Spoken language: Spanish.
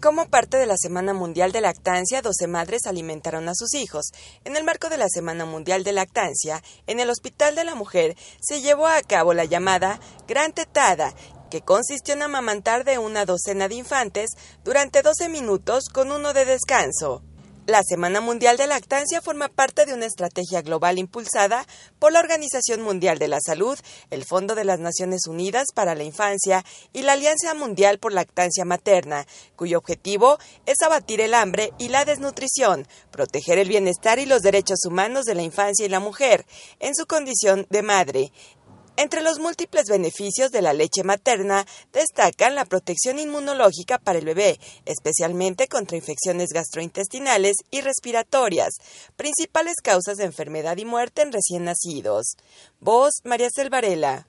Como parte de la Semana Mundial de Lactancia, 12 madres alimentaron a sus hijos. En el marco de la Semana Mundial de Lactancia, en el Hospital de la Mujer se llevó a cabo la llamada Gran Tetada, que consistió en amamantar de una docena de infantes durante 12 minutos con uno de descanso. La Semana Mundial de Lactancia forma parte de una estrategia global impulsada por la Organización Mundial de la Salud, el Fondo de las Naciones Unidas para la Infancia y la Alianza Mundial por Lactancia Materna, cuyo objetivo es abatir el hambre y la desnutrición, proteger el bienestar y los derechos humanos de la infancia y la mujer en su condición de madre entre los múltiples beneficios de la leche materna destacan la protección inmunológica para el bebé, especialmente contra infecciones gastrointestinales y respiratorias, principales causas de enfermedad y muerte en recién nacidos. Voz María Selvarela.